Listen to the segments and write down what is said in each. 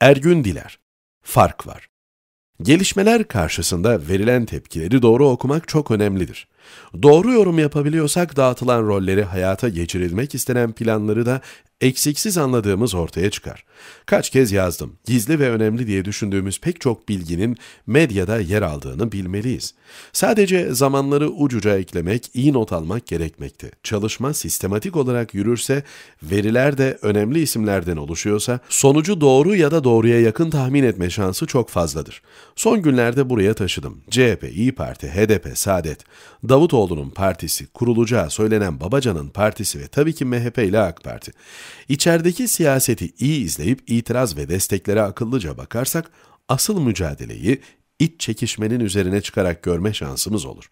Ergün Diler Fark var. Gelişmeler karşısında verilen tepkileri doğru okumak çok önemlidir. Doğru yorum yapabiliyorsak dağıtılan rolleri hayata geçirilmek istenen planları da eksiksiz anladığımız ortaya çıkar. Kaç kez yazdım, gizli ve önemli diye düşündüğümüz pek çok bilginin medyada yer aldığını bilmeliyiz. Sadece zamanları ucuca eklemek, iyi not almak gerekmekte. Çalışma sistematik olarak yürürse, veriler de önemli isimlerden oluşuyorsa, sonucu doğru ya da doğruya yakın tahmin etme şansı çok fazladır. Son günlerde buraya taşıdım. CHP, İyi Parti, HDP, Saadet, Davutoğlu'nun partisi, kurulacağı söylenen Babacan'ın partisi ve tabii ki MHP ile AK Parti. İçerideki siyaseti iyi izleyip itiraz ve desteklere akıllıca bakarsak asıl mücadeleyi iç çekişmenin üzerine çıkarak görme şansımız olur.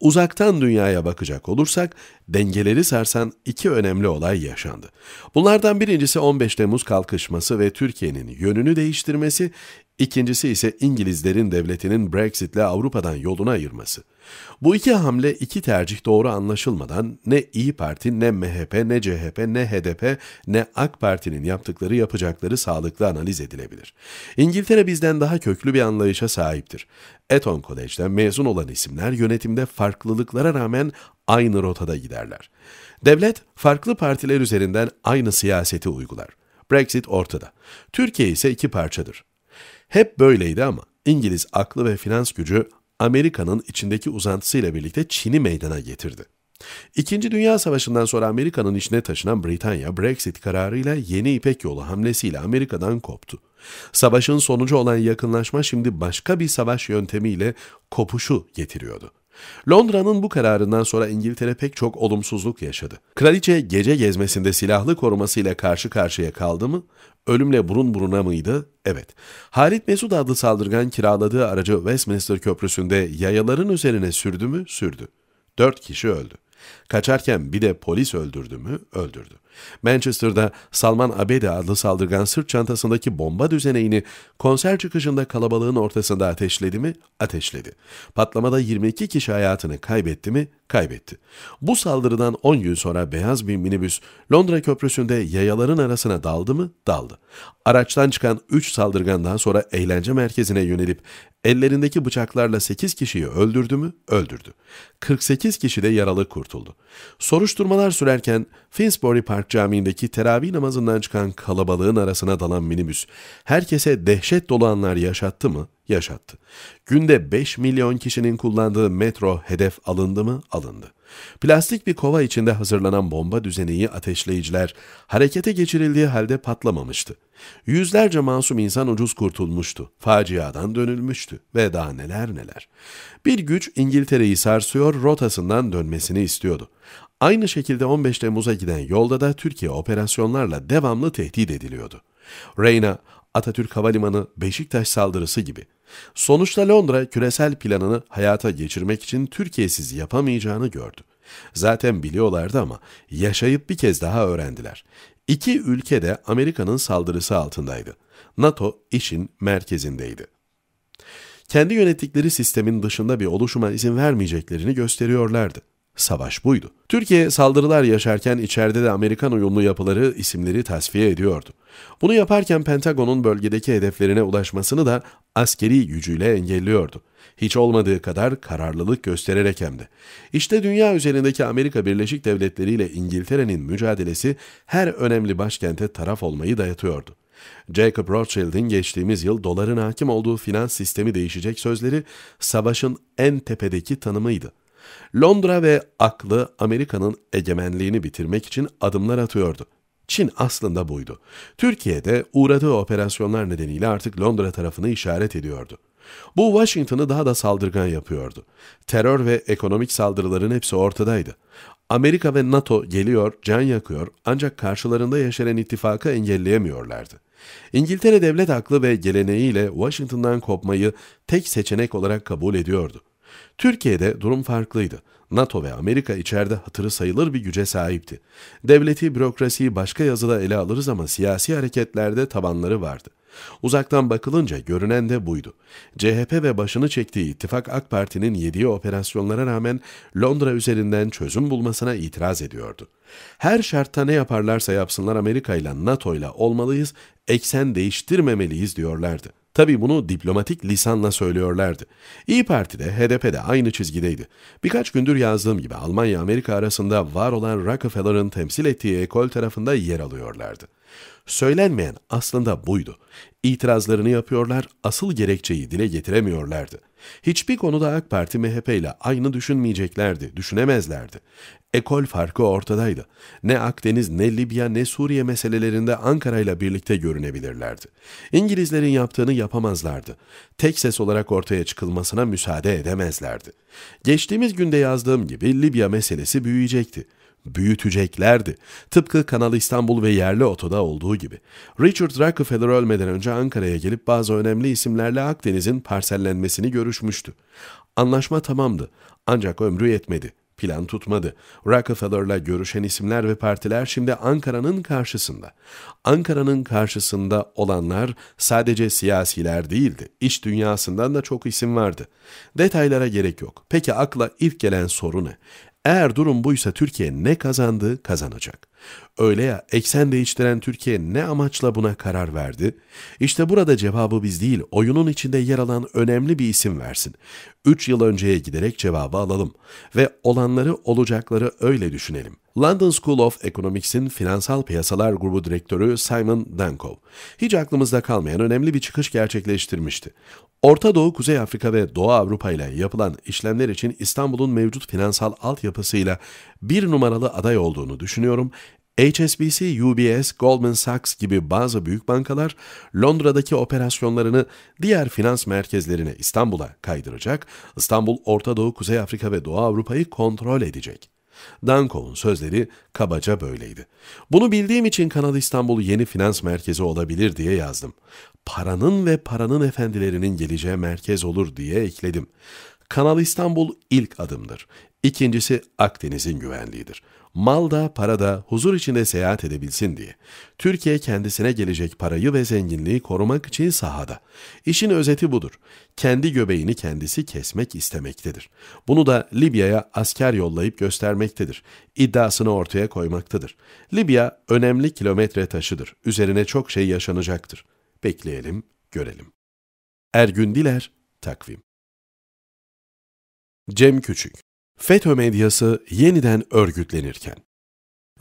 Uzaktan dünyaya bakacak olursak dengeleri sarsan iki önemli olay yaşandı. Bunlardan birincisi 15 Temmuz kalkışması ve Türkiye'nin yönünü değiştirmesi, İkincisi ise İngilizlerin devletinin Brexit'le Avrupa'dan yolunu ayırması. Bu iki hamle iki tercih doğru anlaşılmadan ne İyi Parti ne MHP ne CHP ne HDP ne AK Parti'nin yaptıkları yapacakları sağlıklı analiz edilebilir. İngiltere bizden daha köklü bir anlayışa sahiptir. Eton College'den mezun olan isimler yönetimde farklılıklara rağmen aynı rotada giderler. Devlet farklı partiler üzerinden aynı siyaseti uygular. Brexit ortada. Türkiye ise iki parçadır. Hep böyleydi ama İngiliz aklı ve finans gücü Amerika'nın içindeki uzantısıyla birlikte Çin'i meydana getirdi. İkinci Dünya Savaşı'ndan sonra Amerika'nın içine taşınan Britanya, Brexit kararıyla yeni İpek yolu hamlesiyle Amerika'dan koptu. Savaşın sonucu olan yakınlaşma şimdi başka bir savaş yöntemiyle kopuşu getiriyordu. Londra'nın bu kararından sonra İngiltere pek çok olumsuzluk yaşadı. Kraliçe gece gezmesinde silahlı korumasıyla karşı karşıya kaldı mı? Ölümle burun buruna mıydı? Evet. Halit Mesud adlı saldırgan kiraladığı aracı Westminster Köprüsü'nde yayaların üzerine sürdü mü? Sürdü. Dört kişi öldü. Kaçarken bir de polis öldürdü mü? Öldürdü. Manchester'da Salman Abedi adlı saldırgan sırt çantasındaki bomba düzeneğini konser çıkışında kalabalığın ortasında ateşledi mi? Ateşledi. Patlamada 22 kişi hayatını kaybetti mi? Kaybetti. Bu saldırıdan 10 gün sonra beyaz bir minibüs Londra Köprüsü'nde yayaların arasına daldı mı? Daldı. Araçtan çıkan 3 saldırgandan sonra eğlence merkezine yönelip ellerindeki bıçaklarla 8 kişiyi öldürdü mü? Öldürdü. 48 kişi de yaralı kurtuldu. Soruşturmalar sürerken Finsbury Park Park Camii'ndeki teravih namazından çıkan kalabalığın arasına dalan minibüs, herkese dehşet dolu anlar yaşattı mı? Yaşattı. Günde 5 milyon kişinin kullandığı metro hedef alındı mı? Alındı. Plastik bir kova içinde hazırlanan bomba düzeneyi ateşleyiciler harekete geçirildiği halde patlamamıştı. Yüzlerce masum insan ucuz kurtulmuştu, faciadan dönülmüştü ve daha neler neler. Bir güç İngiltere'yi sarsıyor, rotasından dönmesini istiyordu. Aynı şekilde 15 Temmuz'a giden yolda da Türkiye operasyonlarla devamlı tehdit ediliyordu. Reyna, Atatürk Havalimanı, Beşiktaş saldırısı gibi. Sonuçta Londra küresel planını hayata geçirmek için Türkiye'siz yapamayacağını gördü. Zaten biliyorlardı ama yaşayıp bir kez daha öğrendiler. İki ülke de Amerika'nın saldırısı altındaydı. NATO işin merkezindeydi. Kendi yönettikleri sistemin dışında bir oluşuma izin vermeyeceklerini gösteriyorlardı. Savaş buydu. Türkiye saldırılar yaşarken içeride de Amerikan uyumlu yapıları isimleri tasfiye ediyordu. Bunu yaparken Pentagon'un bölgedeki hedeflerine ulaşmasını da askeri gücüyle engelliyordu. Hiç olmadığı kadar kararlılık göstererek hem de. İşte dünya üzerindeki Amerika Birleşik Devletleri ile İngiltere'nin mücadelesi her önemli başkente taraf olmayı dayatıyordu. Jacob Rothschild'in geçtiğimiz yıl doların hakim olduğu finans sistemi değişecek sözleri savaşın en tepedeki tanımıydı. Londra ve aklı Amerika'nın egemenliğini bitirmek için adımlar atıyordu. Çin aslında buydu. Türkiye'de uğradığı operasyonlar nedeniyle artık Londra tarafını işaret ediyordu. Bu Washington'ı daha da saldırgan yapıyordu. Terör ve ekonomik saldırıların hepsi ortadaydı. Amerika ve NATO geliyor, can yakıyor ancak karşılarında yeşeren ittifakı engelleyemiyorlardı. İngiltere devlet aklı ve geleneğiyle Washington'dan kopmayı tek seçenek olarak kabul ediyordu. Türkiye'de durum farklıydı. NATO ve Amerika içeride hatırı sayılır bir güce sahipti. Devleti, bürokrasiyi başka yazıda ele alırız ama siyasi hareketlerde tabanları vardı.'' Uzaktan bakılınca görünen de buydu. CHP ve başını çektiği ittifak AK Parti'nin yediği operasyonlara rağmen Londra üzerinden çözüm bulmasına itiraz ediyordu. Her şartta ne yaparlarsa yapsınlar Amerika ile NATO ile olmalıyız, eksen değiştirmemeliyiz diyorlardı. Tabi bunu diplomatik lisanla söylüyorlardı. İyi Parti de HDP de aynı çizgideydi. Birkaç gündür yazdığım gibi Almanya-Amerika arasında var olan Rockefeller'ın temsil ettiği ekol tarafında yer alıyorlardı. Söylenmeyen aslında buydu. İtirazlarını yapıyorlar, asıl gerekçeyi dile getiremiyorlardı. Hiçbir konuda AK Parti MHP ile aynı düşünmeyeceklerdi, düşünemezlerdi. Ekol farkı ortadaydı. Ne Akdeniz, ne Libya, ne Suriye meselelerinde Ankara ile birlikte görünebilirlerdi. İngilizlerin yaptığını yapamazlardı. Tek ses olarak ortaya çıkılmasına müsaade edemezlerdi. Geçtiğimiz günde yazdığım gibi Libya meselesi büyüyecekti büyüteceklerdi. Tıpkı Kanal İstanbul ve yerli otoda olduğu gibi. Richard Rockefeller ölmeden önce Ankara'ya gelip bazı önemli isimlerle Akdeniz'in parsellenmesini görüşmüştü. Anlaşma tamamdı ancak ömrü yetmedi. Plan tutmadı. Rockefeller'la görüşen isimler ve partiler şimdi Ankara'nın karşısında. Ankara'nın karşısında olanlar sadece siyasiler değildi. İş dünyasından da çok isim vardı. Detaylara gerek yok. Peki akla ilk gelen soru ne? Eğer durum buysa Türkiye ne kazandı kazanacak. Öyle ya eksen değiştiren Türkiye ne amaçla buna karar verdi? İşte burada cevabı biz değil, oyunun içinde yer alan önemli bir isim versin. 3 yıl önceye giderek cevabı alalım ve olanları olacakları öyle düşünelim. London School of Economics'in Finansal Piyasalar Grubu Direktörü Simon Dankov, hiç aklımızda kalmayan önemli bir çıkış gerçekleştirmişti. Orta Doğu, Kuzey Afrika ve Doğu Avrupa ile yapılan işlemler için İstanbul'un mevcut finansal altyapısıyla bir numaralı aday olduğunu düşünüyorum. HSBC, UBS, Goldman Sachs gibi bazı büyük bankalar Londra'daki operasyonlarını diğer finans merkezlerine İstanbul'a kaydıracak, İstanbul, Orta Doğu, Kuzey Afrika ve Doğu Avrupa'yı kontrol edecek. Dankov'un sözleri kabaca böyleydi. Bunu bildiğim için Kanal İstanbul yeni finans merkezi olabilir diye yazdım. Paranın ve paranın efendilerinin geleceği merkez olur diye ekledim. Kanal İstanbul ilk adımdır. İkincisi Akdeniz'in güvenliğidir. Mal da, para da huzur içinde seyahat edebilsin diye. Türkiye kendisine gelecek parayı ve zenginliği korumak için sahada. İşin özeti budur. Kendi göbeğini kendisi kesmek istemektedir. Bunu da Libya'ya asker yollayıp göstermektedir. İddiasını ortaya koymaktadır. Libya önemli kilometre taşıdır. Üzerine çok şey yaşanacaktır. Bekleyelim, görelim. Ergün Diler, Takvim Cem Küçük FETÖ medyası yeniden örgütlenirken.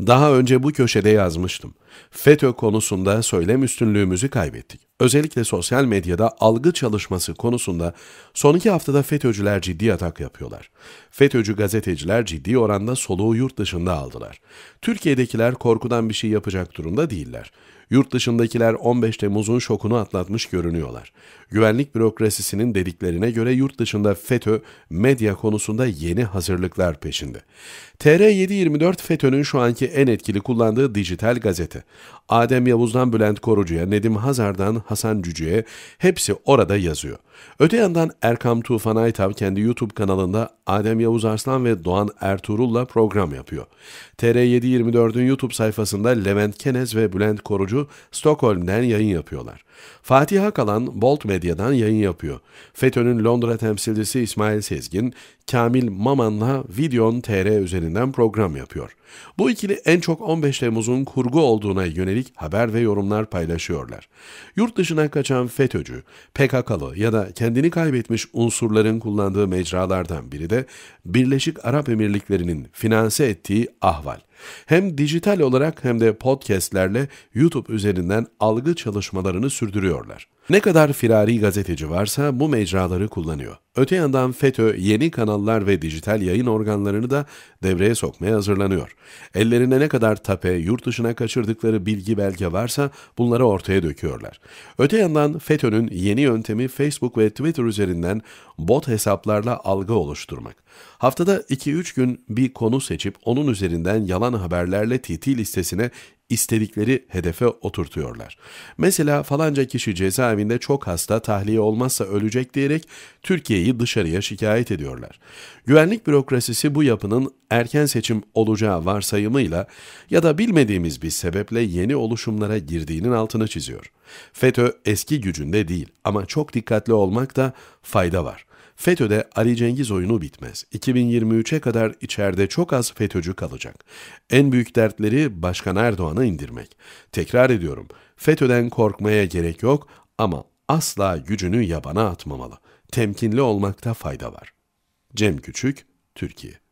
Daha önce bu köşede yazmıştım. FETÖ konusunda söylem üstünlüğümüzü kaybettik. Özellikle sosyal medyada algı çalışması konusunda son iki haftada FETÖ'cüler ciddi atak yapıyorlar. FETÖ'cü gazeteciler ciddi oranda soluğu yurt dışında aldılar. Türkiye'dekiler korkudan bir şey yapacak durumda değiller. Yurt dışındakiler 15 Temmuz'un şokunu atlatmış görünüyorlar. Güvenlik bürokrasisinin dediklerine göre yurt dışında FETÖ medya konusunda yeni hazırlıklar peşinde. TR724 FETÖ'nün şu anki en etkili kullandığı dijital gazete. Adem Yavuz'dan Bülent Korucu'ya, Nedim Hazar'dan Hasan Cücü'ye hepsi orada yazıyor. Öte yandan Erkam Tufan Aytav kendi YouTube kanalında Adem Yavuz Arslan ve Doğan Ertuğrul'la program yapıyor. TR724'ün YouTube sayfasında Levent Kenez ve Bülent Korucu Stockholm'den yayın yapıyorlar. Fatiha Kalan Bolt Medya'dan yayın yapıyor. FETÖ'nün Londra temsilcisi İsmail Sezgin, Kamil Maman'la Videon TR üzerinden program yapıyor. Bu ikili en çok 15 Temmuz'un kurgu olduğuna yönelik haber ve yorumlar paylaşıyorlar. Yurt dışına kaçan FETÖ'cü, PKK'lı ya da kendini kaybetmiş unsurların kullandığı mecralardan biri de Birleşik Arap Emirlikleri'nin finanse ettiği ahval. Hem dijital olarak hem de podcastlerle YouTube üzerinden algı çalışmalarını sürdürüyorlar. Ne kadar firari gazeteci varsa bu mecraları kullanıyor. Öte yandan FETÖ yeni kanallar ve dijital yayın organlarını da devreye sokmaya hazırlanıyor. Ellerine ne kadar tape, yurt dışına kaçırdıkları bilgi belge varsa bunları ortaya döküyorlar. Öte yandan FETÖ'nün yeni yöntemi Facebook ve Twitter üzerinden bot hesaplarla algı oluşturmak. Haftada 2-3 gün bir konu seçip onun üzerinden yalan haberlerle TT listesine istedikleri hedefe oturtuyorlar. Mesela falanca kişi cezaevinde çok hasta tahliye olmazsa ölecek diyerek Türkiye'yi dışarıya şikayet ediyorlar. Güvenlik bürokrasisi bu yapının erken seçim olacağı varsayımıyla ya da bilmediğimiz bir sebeple yeni oluşumlara girdiğinin altını çiziyor. FETÖ eski gücünde değil ama çok dikkatli olmak da fayda var. FETÖ'de Ali Cengiz oyunu bitmez. 2023'e kadar içeride çok az FETÖ'cü kalacak. En büyük dertleri Başkan Erdoğan'a indirmek. Tekrar ediyorum, FETÖ'den korkmaya gerek yok ama asla gücünü yabana atmamalı. Temkinli olmakta fayda var. Cem Küçük, Türkiye